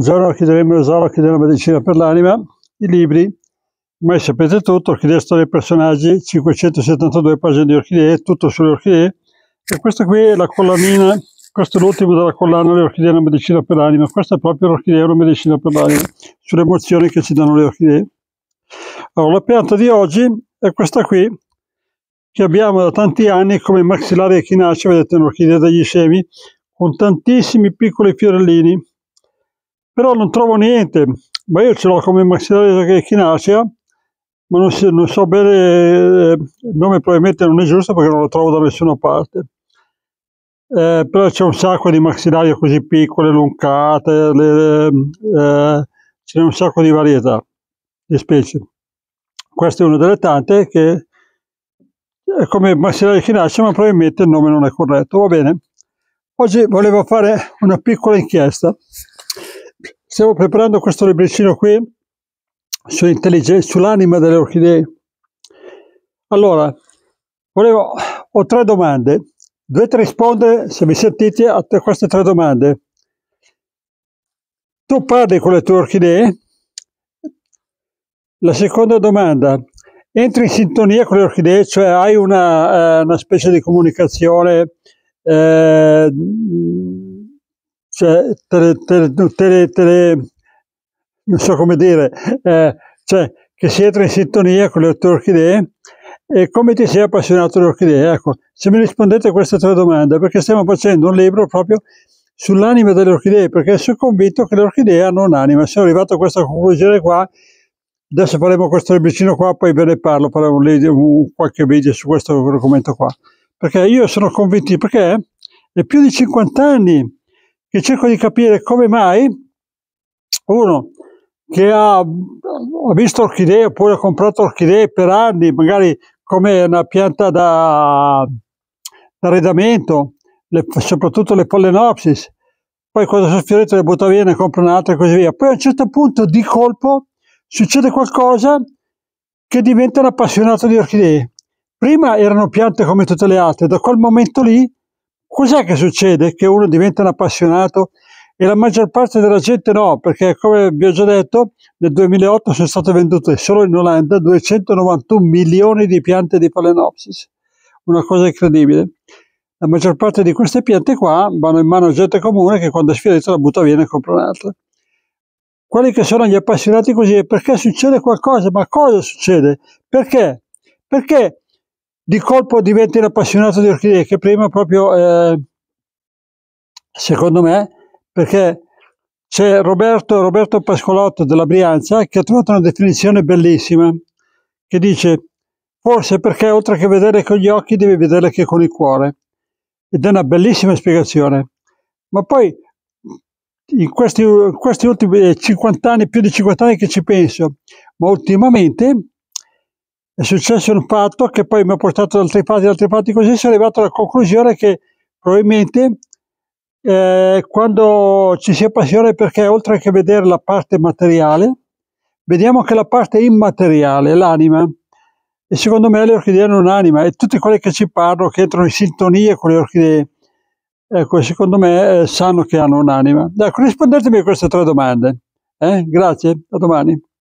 Zero Orchidello, Zero Orchidello Medicina per l'anima, i libri, ormai sapete tutto, Orchidea Storia dei Personaggi, 572 pagine di orchidee, tutto sulle orchidee, e questa qui è la collanina, questo è l'ultimo della collana Le orchidee una medicina per l'anima, questa è proprio l'orchidea una medicina per l'anima, sulle emozioni che ci danno le orchidee. Allora, la pianta di oggi è questa qui, che abbiamo da tanti anni come maxillaria echinacea, vedete un'orchidea dagli semi, con tantissimi piccoli fiorellini, però non trovo niente ma io ce l'ho come maxillare echinacea ma non, si, non, so bene eh, il nome probabilmente non è giusto perché non lo trovo da nessuna parte eh, però c'è un sacco di maxillarie così piccole, luncate le, eh, ce n'è un sacco di varietà di specie questa è una delle tante che è come maxillaria echinacea ma probabilmente il nome non è corretto va bene Oggi volevo fare una piccola inchiesta Stiamo preparando questo libricino qui sull'anima delle orchidee. Allora, volevo, ho tre domande. Dovete rispondere, se mi sentite, a queste tre domande. Tu parli con le tue orchidee? La seconda domanda, entri in sintonia con le orchidee, cioè hai una, eh, una specie di comunicazione eh, cioè, te le, te le, non so come dire, eh, cioè, che si entra in sintonia con le tue orchidee e come ti sei appassionato alle orchidee. Ecco, se mi rispondete a queste tre domande, perché stiamo facendo un libro proprio sull'anima delle orchidee, perché sono convinto che le orchidee hanno un'anima. Sono arrivato a questa conclusione qua, adesso faremo questo libricino qua, poi ve ne parlo, faremo qualche video su questo argomento qua. Perché io sono convinto, perché è più di 50 anni che cerco di capire come mai uno che ha, ha visto orchidee oppure ha comprato orchidee per anni, magari come una pianta da, da arredamento, le, soprattutto le pollenopsis, poi quando sono fiorite le butta via, ne compro un'altra e così via. Poi a un certo punto di colpo succede qualcosa che diventa un appassionato di orchidee. Prima erano piante come tutte le altre, da quel momento lì Cos'è che succede? Che uno diventa un appassionato e la maggior parte della gente no, perché come vi ho già detto, nel 2008 sono state vendute solo in Olanda 291 milioni di piante di Phalaenopsis, una cosa incredibile. La maggior parte di queste piante qua vanno in mano a gente comune che quando è sfiorita la butta via e compra un'altra. Quelli che sono gli appassionati così è perché succede qualcosa, ma cosa succede? Perché? Perché di colpo diventi un appassionato di orchidee che prima proprio eh, secondo me perché c'è Roberto, Roberto Pascolotto della Brianza che ha trovato una definizione bellissima che dice forse perché oltre che vedere con gli occhi devi vedere anche con il cuore ed è una bellissima spiegazione ma poi in questi, in questi ultimi 50 eh, anni più di 50 anni che ci penso ma ultimamente è successo un fatto che poi mi ha portato ad altri fatti, ad altri fatti così sono arrivato alla conclusione che probabilmente eh, quando ci si appassiona perché oltre che vedere la parte materiale, vediamo che la parte immateriale, l'anima, e secondo me le orchidee hanno un'anima e tutti quelli che ci parlano, che entrano in sintonia con le orchidee, ecco, secondo me eh, sanno che hanno un'anima. Ecco, rispondetemi a queste tre domande. Eh? Grazie, a domani.